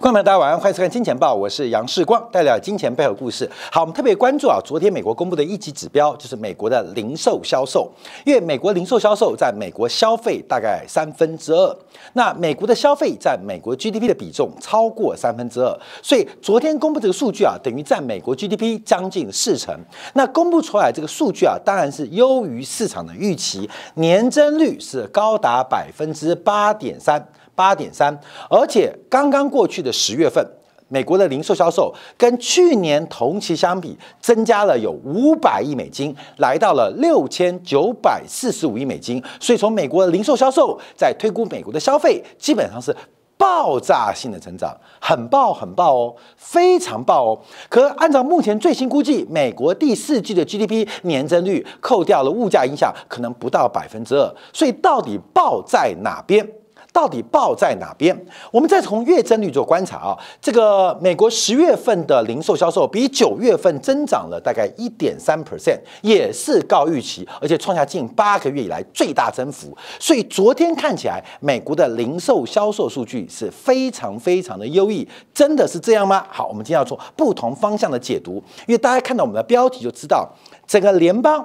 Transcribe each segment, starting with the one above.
观众朋友大家晚上好，欢迎收看《金钱报》，我是杨世光，带来《金钱背后故事》。好，我们特别关注啊，昨天美国公布的一级指标就是美国的零售销售，因为美国零售销售在美国消费大概三分之二，那美国的消费占美国 GDP 的比重超过三分之二，所以昨天公布这个数据啊，等于占美国 GDP 将近四成。那公布出来这个数据啊，当然是优于市场的预期，年增率是高达百分之八点三。八点三，而且刚刚过去的十月份，美国的零售销售跟去年同期相比增加了有五百亿美金，来到了六千九百四十五亿美金。所以从美国的零售销售在推估美国的消费，基本上是爆炸性的成长，很爆很爆哦，非常爆哦。可按照目前最新估计，美国第四季的 GDP 年增率扣掉了物价影响，可能不到百分之二。所以到底爆在哪边？到底爆在哪边？我们再从月增率做观察啊，这个美国十月份的零售销售比九月份增长了大概一点三 percent，也是高预期，而且创下近八个月以来最大增幅。所以昨天看起来美国的零售销售数据是非常非常的优异，真的是这样吗？好，我们今天要做不同方向的解读，因为大家看到我们的标题就知道，整个联邦。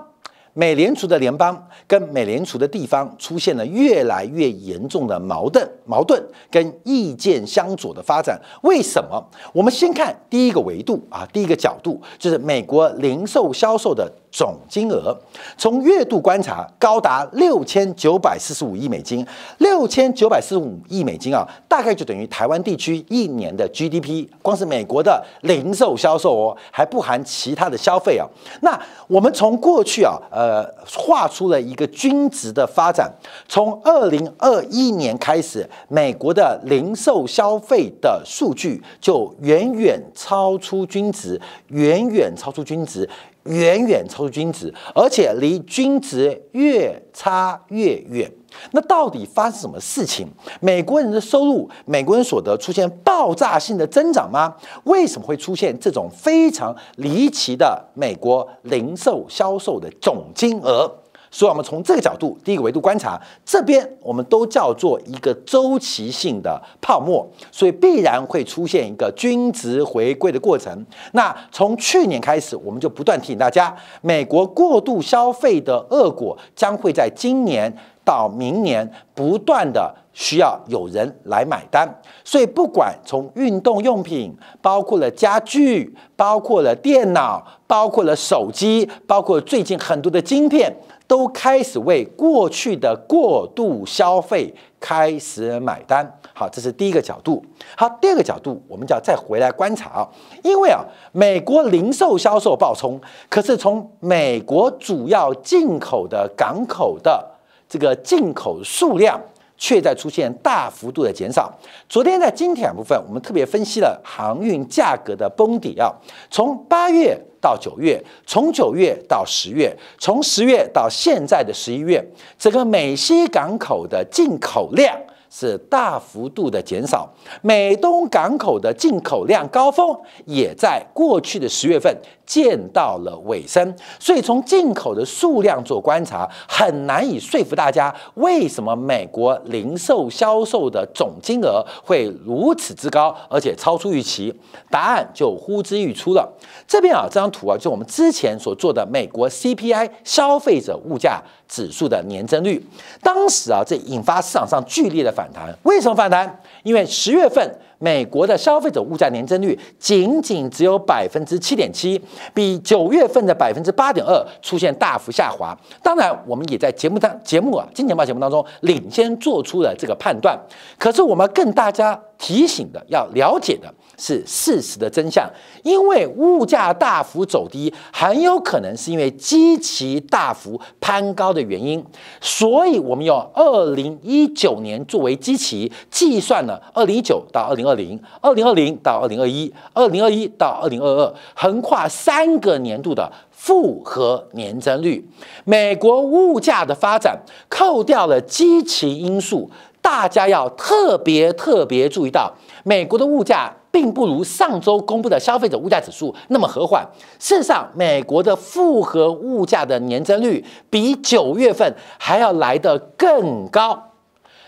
美联储的联邦跟美联储的地方出现了越来越严重的矛盾，矛盾跟意见相左的发展。为什么？我们先看第一个维度啊，第一个角度就是美国零售销售的总金额，从月度观察高达六千九百四十五亿美金，六千九百四十五亿美金啊，大概就等于台湾地区一年的 GDP。光是美国的零售销售额，还不含其他的消费啊。那我们从过去啊，呃。呃，画出了一个均值的发展。从二零二一年开始，美国的零售消费的数据就远远超出均值，远远超出均值，远远超出均值，而且离均值越差越远。那到底发生什么事情？美国人的收入、美国人所得出现爆炸性的增长吗？为什么会出现这种非常离奇的美国零售销售的总金额？所以，我们从这个角度、第一个维度观察，这边我们都叫做一个周期性的泡沫，所以必然会出现一个均值回归的过程。那从去年开始，我们就不断提醒大家，美国过度消费的恶果将会在今年。到明年，不断的需要有人来买单，所以不管从运动用品，包括了家具，包括了电脑，包括了手机，包括最近很多的晶片，都开始为过去的过度消费开始买单。好，这是第一个角度。好，第二个角度，我们就要再回来观察啊，因为啊，美国零售销售暴冲，可是从美国主要进口的港口的。这个进口数量却在出现大幅度的减少。昨天在今天部分，我们特别分析了航运价格的崩底啊，从八月到九月，从九月到十月，从十月到现在的十一月，整个美西港口的进口量。是大幅度的减少，美东港口的进口量高峰也在过去的十月份见到了尾声。所以从进口的数量做观察，很难以说服大家为什么美国零售销售的总金额会如此之高，而且超出预期。答案就呼之欲出了。这边啊，这张图啊，就是我们之前所做的美国 CPI 消费者物价。指数的年增率，当时啊，这引发市场上剧烈的反弹。为什么反弹？因为十月份美国的消费者物价年增率仅仅只有百分之七点七，比九月份的百分之八点二出现大幅下滑。当然，我们也在节目当节目啊，《金钱报》节目当中领先做出了这个判断。可是，我们更大家提醒的要了解的。是事实的真相，因为物价大幅走低，很有可能是因为基期大幅攀高的原因，所以我们用二零一九年作为基期计算了二零一九到二零二零，二零二零到二零二一，二零二一到二零二二，横跨三个年度的复合年增率。美国物价的发展扣掉了基奇因素，大家要特别特别注意到美国的物价。并不如上周公布的消费者物价指数那么和缓。事实上，美国的复合物价的年增率比九月份还要来得更高。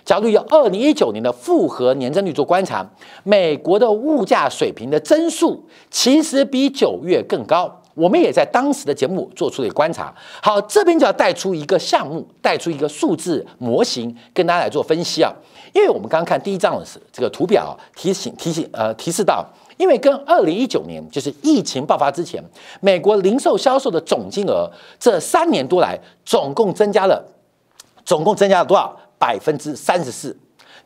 假如以二零一九年的复合年增率做观察，美国的物价水平的增速其实比九月更高。我们也在当时的节目做出了观察。好，这边就要带出一个项目，带出一个数字模型，跟大家来做分析啊。因为我们刚刚看第一张的是这个图表，提醒、提醒、呃，提示到，因为跟二零一九年就是疫情爆发之前，美国零售销售的总金额，这三年多来总共增加了，总共增加了多少？百分之三十四。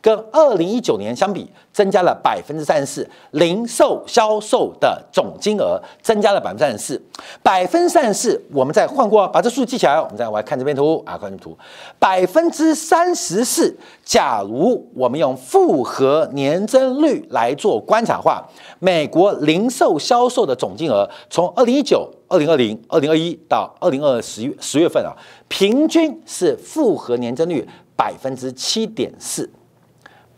跟二零一九年相比，增加了百分之三十四，零售销售的总金额增加了百分之三十四，百分之三十四，我们再换过，把这数据记起来，我们再来看这边图啊，看这图，百分之三十四。假如我们用复合年增率来做观察话，美国零售销售的总金额从二零一九、二零二零、二零二一到二零二十月十月份啊，平均是复合年增率百分之七点四。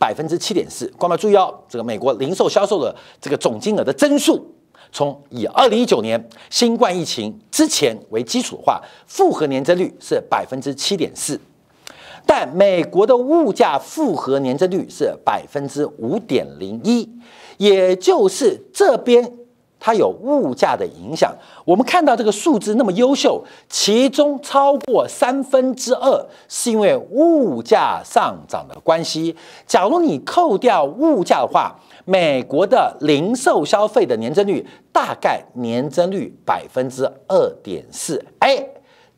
百分之七点四，各位注意哦，这个美国零售销售的这个总金额的增速，从以二零一九年新冠疫情之前为基础的话，复合年增率是百分之七点四，但美国的物价复合年增率是百分之五点零一，也就是这边。它有物价的影响，我们看到这个数字那么优秀，其中超过三分之二是因为物价上涨的关系。假如你扣掉物价的话，美国的零售消费的年增率大概年增率百分之二点四。哎，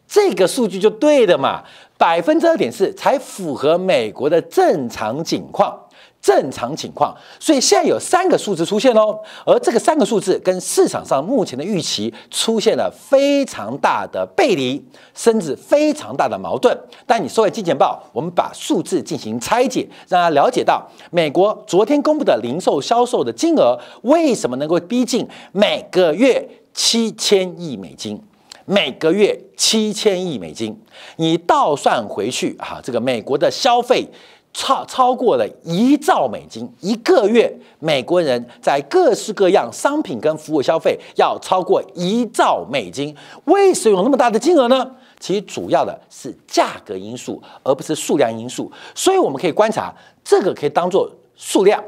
这个数据就对的嘛，百分之二点四才符合美国的正常情况。正常情况，所以现在有三个数字出现喽，而这个三个数字跟市场上目前的预期出现了非常大的背离，甚至非常大的矛盾。但你收看金钱报，我们把数字进行拆解，让他了解到美国昨天公布的零售销售的金额为什么能够逼近每个月七千亿美金，每个月七千亿美金，你倒算回去啊，这个美国的消费。超超过了一兆美金，一个月美国人在各式各样商品跟服务消费要超过一兆美金，为什么有那么大的金额呢？其实主要的是价格因素，而不是数量因素。所以我们可以观察，这个可以当做数量，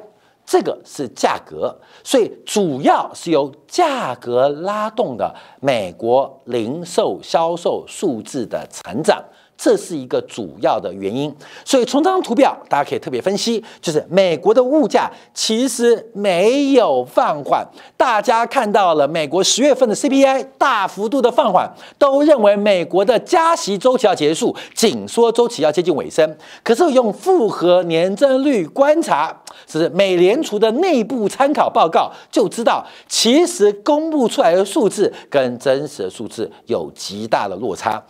这个是价格，所以主要是由价格拉动的美国零售销售数字的成长。这是一个主要的原因，所以从这张图表，大家可以特别分析，就是美国的物价其实没有放缓。大家看到了美国十月份的 CPI 大幅度的放缓，都认为美国的加息周期要结束，紧缩周期要接近尾声。可是用复合年增率观察，是美联储的内部参考报告就知道，其实公布出来的数字跟真实的数字有极大的落差。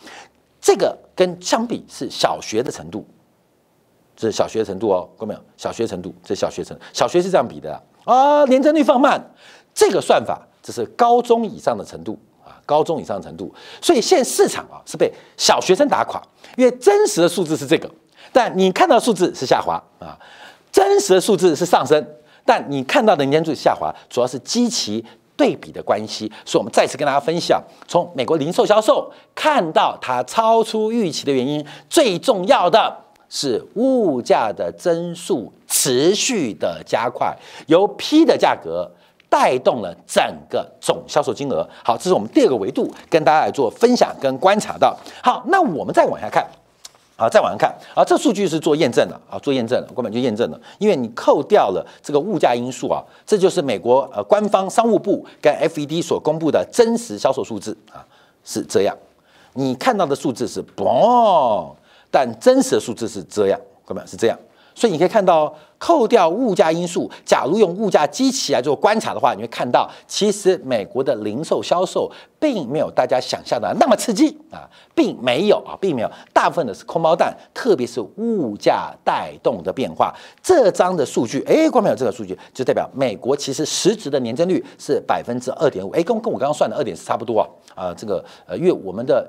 这个跟相比是小学的程度，这是小学程度哦，看到没有？小学程度，这小学程，小学是这样比的啊。年增率放慢，这个算法这是高中以上的程度啊，高中以上的程度。所以现市场啊是被小学生打垮，因为真实的数字是这个，但你看到数字是下滑啊，真实的数字是上升，但你看到的年率下滑主要是基期对比的关系，所以我们再次跟大家分享，从美国零售销售看到它超出预期的原因，最重要的是物价的增速持续的加快，由 P 的价格带动了整个总销售金额。好，这是我们第二个维度跟大家来做分享跟观察到。好，那我们再往下看。啊，再往上看，啊，这数据是做验证的啊，做验证，的，根本就验证了，因为你扣掉了这个物价因素啊，这就是美国呃官方商务部跟 FED 所公布的真实销售数字啊，是这样，你看到的数字是嘣，但真实的数字是这样，根本是这样。所以你可以看到，扣掉物价因素，假如用物价机器来做观察的话，你会看到，其实美国的零售销售并没有大家想象的那么刺激啊，并没有啊，并没有，大部分的是空包蛋，特别是物价带动的变化。这张的数据，哎，光票有这张数据，就代表美国其实实质的年增率是百分之二点五，哎，跟跟我刚刚算的二点四差不多啊。啊，这个呃，因为我们的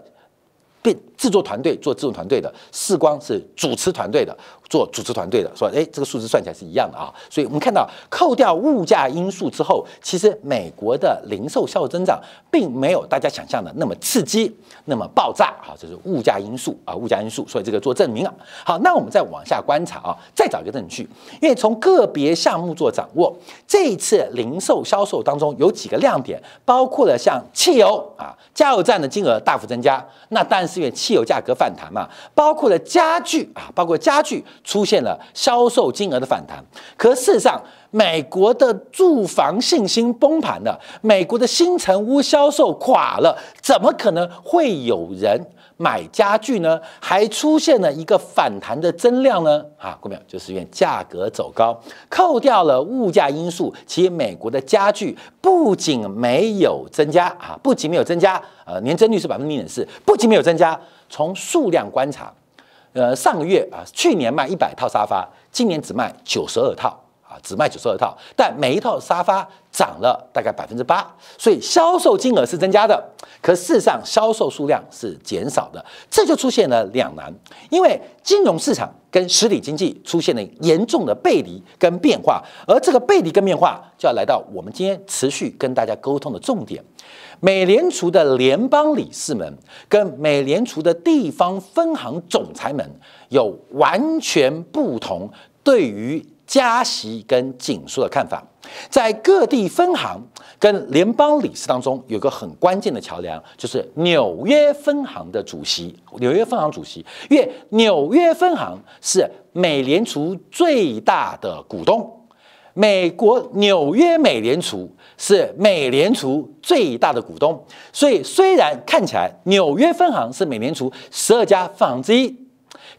变制作团队做制作团队的，视光是主持团队的。做组织团队的说，诶，哎，这个数字算起来是一样的啊，所以我们看到扣掉物价因素之后，其实美国的零售销售增长并没有大家想象的那么刺激，那么爆炸啊，这是物价因素啊，物价因素，所以这个做证明啊。好，那我们再往下观察啊，再找一个证据，因为从个别项目做掌握，这一次零售销售当中有几个亮点，包括了像汽油啊，加油站的金额大幅增加，那当然是因为汽油价格反弹嘛，包括了家具啊，包括家具。出现了销售金额的反弹，可事实上，美国的住房信心崩盘了，美国的新城屋销售垮了，怎么可能会有人买家具呢？还出现了一个反弹的增量呢？啊，郭淼没有，就是因为价格走高，扣掉了物价因素。其实，美国的家具不仅没有增加啊，不仅没有增加，呃，年增率是百分之零点四，不仅没有增加，从数量观察。呃，上个月啊，去年卖一百套沙发，今年只卖九十二套。啊，只卖九十二套，但每一套沙发涨了大概百分之八，所以销售金额是增加的，可事实上销售数量是减少的，这就出现了两难，因为金融市场跟实体经济出现了严重的背离跟变化，而这个背离跟变化就要来到我们今天持续跟大家沟通的重点，美联储的联邦理事们跟美联储的地方分行总裁们有完全不同对于。加息跟紧缩的看法，在各地分行跟联邦理事当中，有个很关键的桥梁，就是纽约分行的主席。纽约分行主席，因为纽约分行是美联储最大的股东，美国纽约美联储是美联储最大的股东，所以虽然看起来纽约分行是美联储十二家分行之一。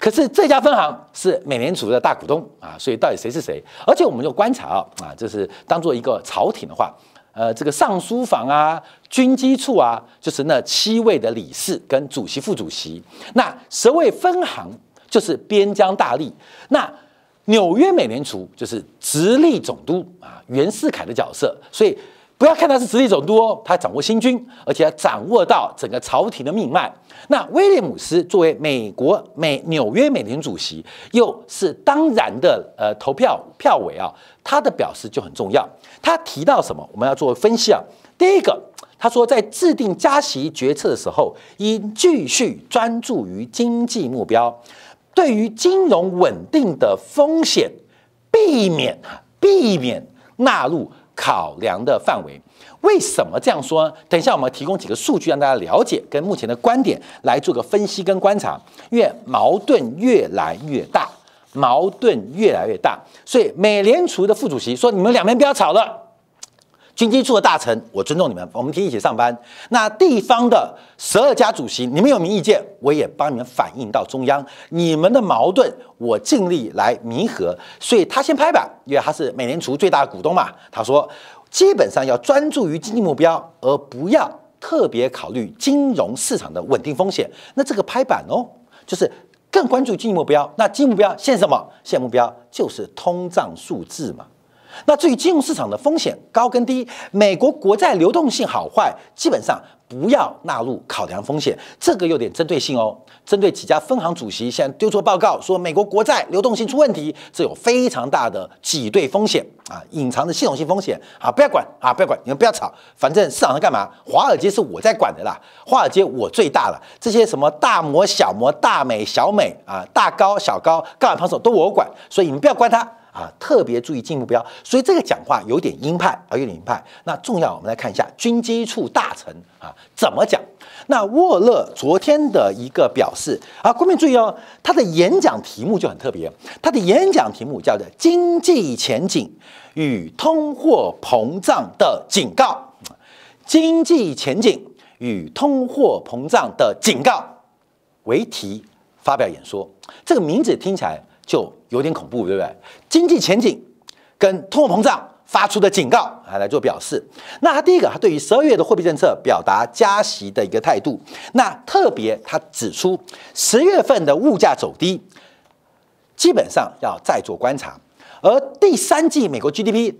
可是这家分行是美联储的大股东啊，所以到底谁是谁？而且我们就观察啊，啊，就是当做一个朝廷的话，呃，这个尚书房啊、军机处啊，就是那七位的理事跟主席、副主席，那十位分行就是边疆大吏，那纽约美联储就是直隶总督啊，袁世凯的角色，所以。不要看他是直隶总督哦，他掌握新军，而且他掌握到整个朝廷的命脉。那威廉姆斯作为美国美纽约美联主席，又是当然的呃投票票委啊，他的表示就很重要。他提到什么，我们要做分析啊。第一个，他说在制定加息决策的时候，应继续专注于经济目标，对于金融稳定的风险，避免避免纳入。考量的范围，为什么这样说呢？等一下，我们提供几个数据让大家了解，跟目前的观点来做个分析跟观察。因为矛盾越来越大，矛盾越来越大，所以美联储的副主席说：“你们两边不要吵了。”军机处的大臣，我尊重你们，我们可以一起上班。那地方的十二家主席，你们有明意见，我也帮你们反映到中央。你们的矛盾，我尽力来弥合。所以他先拍板，因为他是美联储最大的股东嘛。他说，基本上要专注于经济目标，而不要特别考虑金融市场的稳定风险。那这个拍板哦，就是更关注经济目标。那经济目标现什么？现目标就是通胀数字嘛。那至于金融市场的风险高跟低，美国国债流动性好坏，基本上不要纳入考量风险，这个有点针对性哦。针对几家分行主席现在丢出报告说美国国债流动性出问题，这有非常大的挤兑风险啊，隐藏的系统性风险啊，不要管啊，不要管，你们不要吵，反正市场在干嘛？华尔街是我在管的啦，华尔街我最大了，这些什么大摩、小摩、大美、小美啊、大高、小高，杠杆防守都我管，所以你们不要管它。啊，特别注意进目标，所以这个讲话有点鹰派啊，有点鹰派。那重要，我们来看一下军机处大臣啊怎么讲。那沃勒昨天的一个表示啊，各位注意哦，他的演讲题目就很特别，他的演讲题目叫做《经济前景与通货膨胀的警告》，经济前景与通货膨胀的警告为题发表演说。这个名字听起来。就有点恐怖，对不对？经济前景跟通货膨胀发出的警告啊，来做表示。那他第一个，他对于十二月的货币政策表达加息的一个态度。那特别他指出，十月份的物价走低，基本上要再做观察。而第三季美国 GDP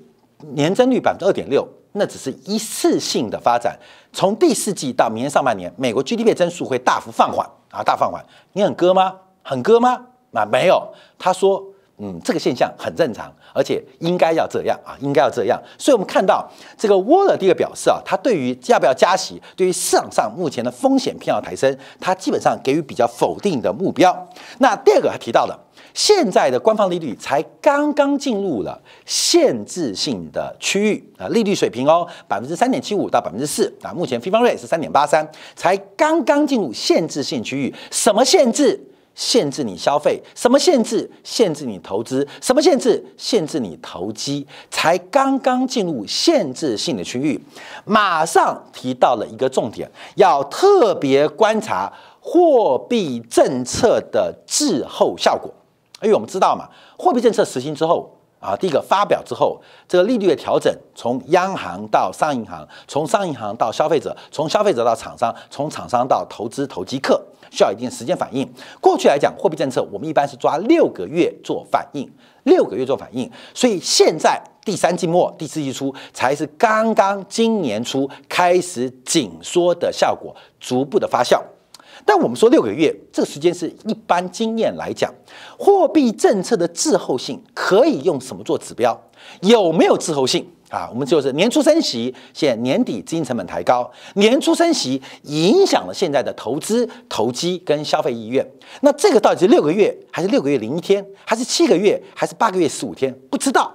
年增率百分之二点六，那只是一次性的发展。从第四季到明年上半年，美国 GDP 增速会大幅放缓啊，大放缓。你很割吗？很割吗？那没有，他说，嗯，这个现象很正常，而且应该要这样啊，应该要这样。所以我们看到这个沃 r 第一个表示啊，他对于要不要加息，对于市场上目前的风险偏好抬升，他基本上给予比较否定的目标。那第二个他提到的，现在的官方利率才刚刚进入了限制性的区域啊，利率水平哦，百分之三点七五到百分之四啊，目前非方瑞是三点八三，才刚刚进入限制性区域，什么限制？限制你消费什么限制？限制你投资什么限制？限制你投机，才刚刚进入限制性的区域。马上提到了一个重点，要特别观察货币政策的滞后效果，因为我们知道嘛，货币政策实行之后。啊，第一个发表之后，这个利率的调整从央行到商业银行，从商业银行到消费者，从消费者到厂商，从厂商到投资投机客，需要一定时间反应。过去来讲，货币政策我们一般是抓六个月做反应，六个月做反应。所以现在第三季末、第四季初才是刚刚今年初开始紧缩的效果逐步的发酵。但我们说六个月，这个时间是一般经验来讲，货币政策的滞后性可以用什么做指标？有没有滞后性啊？我们就是年初升息，现年底资金成本抬高，年初升息影响了现在的投资、投机跟消费意愿。那这个到底是六个月，还是六个月零一天，还是七个月，还是八个月十五天？不知道。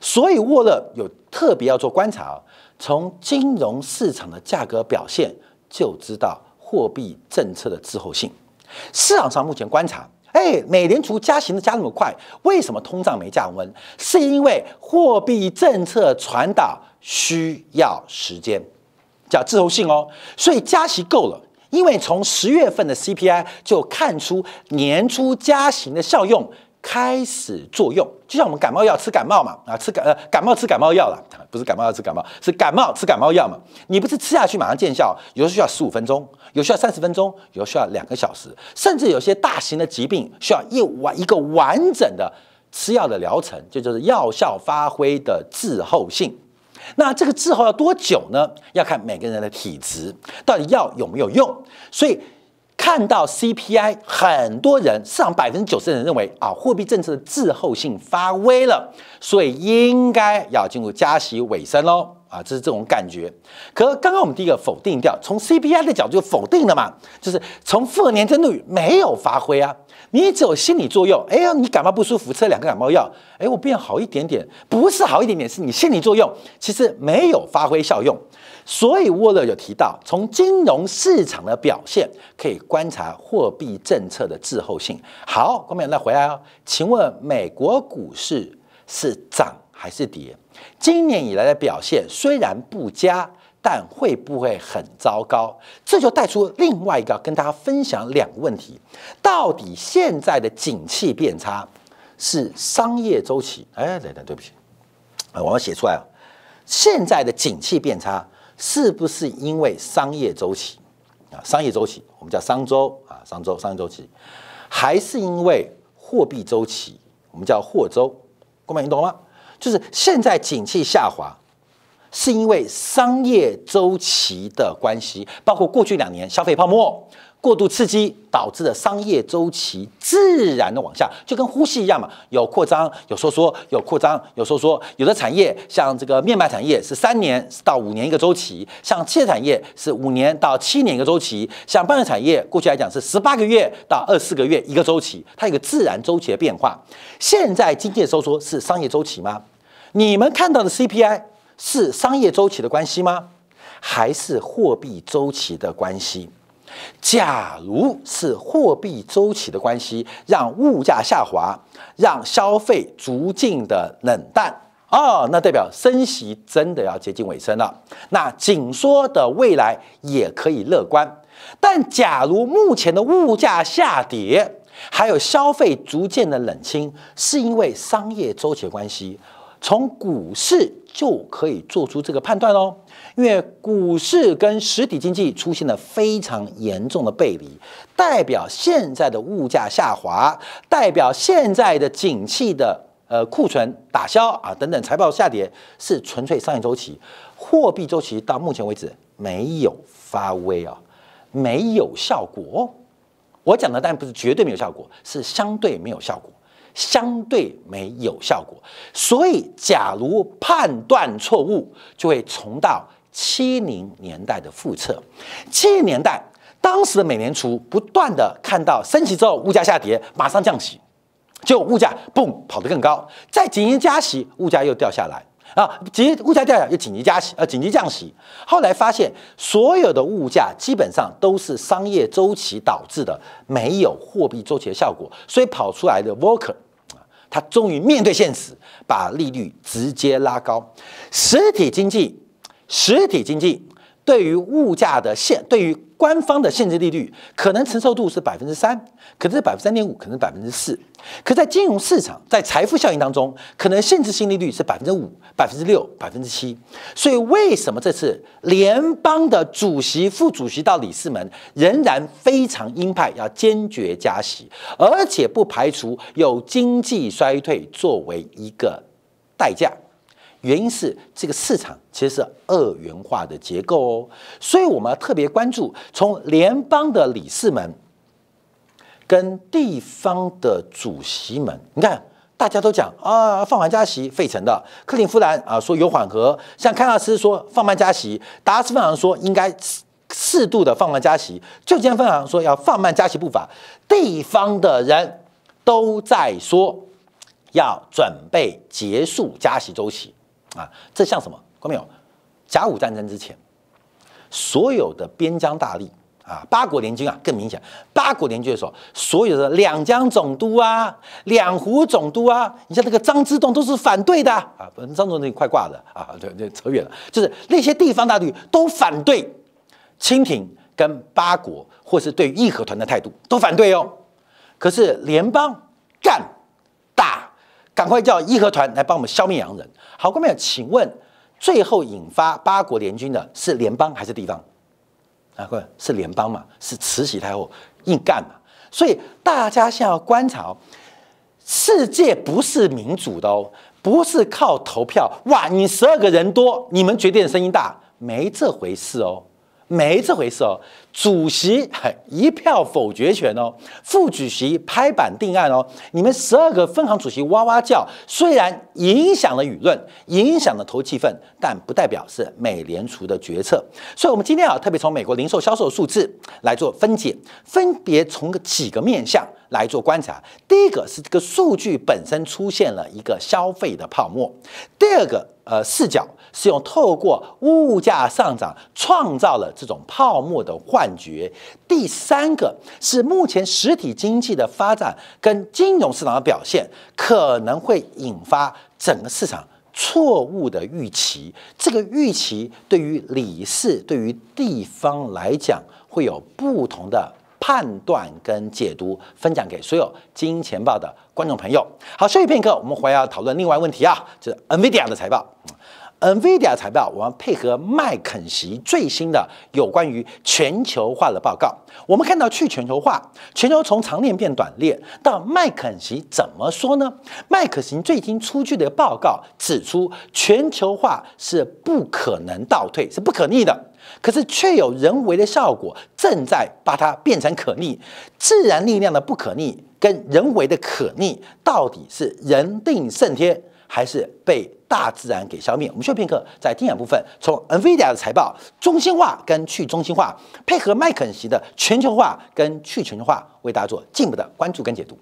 所以沃勒有特别要做观察，从金融市场的价格表现就知道。货币政策的滞后性，市场上目前观察，哎，美联储加息的加那么快，为什么通胀没降温？是因为货币政策传导需要时间，叫滞后性哦。所以加息够了，因为从十月份的 CPI 就看出年初加息的效用。开始作用，就像我们感冒药吃感冒嘛啊，吃感呃感冒吃感冒药了，不是感冒药吃感冒，是感冒吃感冒药嘛？你不是吃下去马上见效，有时候需要十五分钟，有时候三十分钟，有时候需要两个小时，甚至有些大型的疾病需要一完一个完整的吃药的疗程，这就是药效发挥的滞后性。那这个滞后要多久呢？要看每个人的体质，到底药有没有用，所以。看到 CPI，很多人，市场百分之九十的人认为啊，货币政策的滞后性发威了，所以应该要进入加息尾声喽。啊，这是这种感觉。可刚刚我们第一个否定掉，从 CPI 的角度就否定了嘛，就是从复合年增率没有发挥啊，你只有心理作用。哎呀，你感冒不舒服，吃了两个感冒药，哎，我变好一点点，不是好一点点，是你心理作用，其实没有发挥效用。所以沃勒有提到，从金融市场的表现可以观察货币政策的滞后性。好，观众那回来哦，请问美国股市是涨还是跌？今年以来的表现虽然不佳，但会不会很糟糕？这就带出另外一个跟大家分享两个问题：到底现在的景气变差是商业周期？哎，等等，对不起，我要写出来了，现在的景气变差。是不是因为商业周期啊？商业周期我们叫商周啊，商周商业周期，还是因为货币周期？我们叫货周，各位你懂吗？就是现在景气下滑，是因为商业周期的关系，包括过去两年消费泡沫。过度刺激导致的商业周期自然的往下，就跟呼吸一样嘛，有扩张，有收缩，有扩张，有收缩。有的产业像这个面板产业是三年到五年一个周期，像汽车产业是五年到七年一个周期，像半导产业过去来讲是十八个月到二十四个月一个周期，它有个自然周期的变化。现在经济收缩是商业周期吗？你们看到的 CPI 是商业周期的关系吗？还是货币周期的关系？假如是货币周期的关系，让物价下滑，让消费逐渐的冷淡，哦，那代表升息真的要接近尾声了。那紧缩的未来也可以乐观。但假如目前的物价下跌，还有消费逐渐的冷清，是因为商业周期的关系。从股市就可以做出这个判断哦，因为股市跟实体经济出现了非常严重的背离，代表现在的物价下滑，代表现在的景气的呃库存打消啊等等财报下跌是纯粹商业周期，货币周期到目前为止没有发威啊，没有效果。我讲的当然不是绝对没有效果，是相对没有效果。相对没有效果，所以假如判断错误，就会重到七零年代的复测。七零年代当时的美联储不断的看到升息之后物价下跌，马上降息，就物价蹦跑得更高。再紧急加息，物价又掉下来啊！急物价掉下来又紧急加息啊！紧急降息。后来发现所有的物价基本上都是商业周期导致的，没有货币周期的效果，所以跑出来的 Vorker。他终于面对现实，把利率直接拉高，实体经济，实体经济。对于物价的限，对于官方的限制利率，可能承受度是百分之三，可能是百分之三点五，可能百分之四。可在金融市场，在财富效应当中，可能限制性利率是百分之五、百分之六、百分之七。所以，为什么这次联邦的主席、副主席到理事们仍然非常鹰派，要坚决加息，而且不排除有经济衰退作为一个代价？原因是这个市场其实是二元化的结构哦，所以我们要特别关注从联邦的理事们跟地方的主席们，你看大家都讲啊放缓加息，费城的克林夫兰啊说有缓和，像康纳斯说放慢加息，达斯分行说应该适度的放缓加息，旧金分行说要放慢加息步伐，地方的人都在说要准备结束加息周期。啊，这像什么？看没有，甲午战争之前，所有的边疆大吏啊，八国联军啊更明显。八国联军的时候，所有的两江总督啊、两湖总督啊，你像那个张之洞都是反对的啊。张总督快挂了啊，对对，扯远了。就是那些地方大吏都反对清廷跟八国，或是对义和团的态度都反对哦。可是联邦干。快叫义和团来帮我们消灭洋人。好，观众，请问最后引发八国联军的是联邦还是地方？啊，观众是联邦嘛？是慈禧太后硬干嘛？所以大家先要观察哦，世界不是民主的哦，不是靠投票哇！你十二个人多，你们决定的声音大，没这回事哦，没这回事哦。主席一票否决权哦，副主席拍板定案哦。你们十二个分行主席哇哇叫，虽然影响了舆论，影响了投气氛，但不代表是美联储的决策。所以，我们今天啊，特别从美国零售销售数字来做分解，分别从几个面向来做观察。第一个是这个数据本身出现了一个消费的泡沫。第二个呃视角是用透过物价上涨创造了这种泡沫的幻。感觉第三个是目前实体经济的发展跟金融市场的表现，可能会引发整个市场错误的预期。这个预期对于理事、对于地方来讲，会有不同的判断跟解读。分享给所有金钱报的观众朋友。好，休息片刻，我们回来讨论另外问题啊，就是 NVIDIA 的财报。NVIDIA 财报，我们配合麦肯锡最新的有关于全球化的报告，我们看到去全球化，全球从长链变短链，到麦肯锡怎么说呢？麦肯锡最近出具的报告指出，全球化是不可能倒退，是不可逆的，可是却有人为的效果正在把它变成可逆。自然力量的不可逆跟人为的可逆，到底是人定胜天？还是被大自然给消灭。我们需要片刻在听讲部分，从 Nvidia 的财报、中心化跟去中心化，配合麦肯锡的全球化跟去全球化，为大家做进一步的关注跟解读。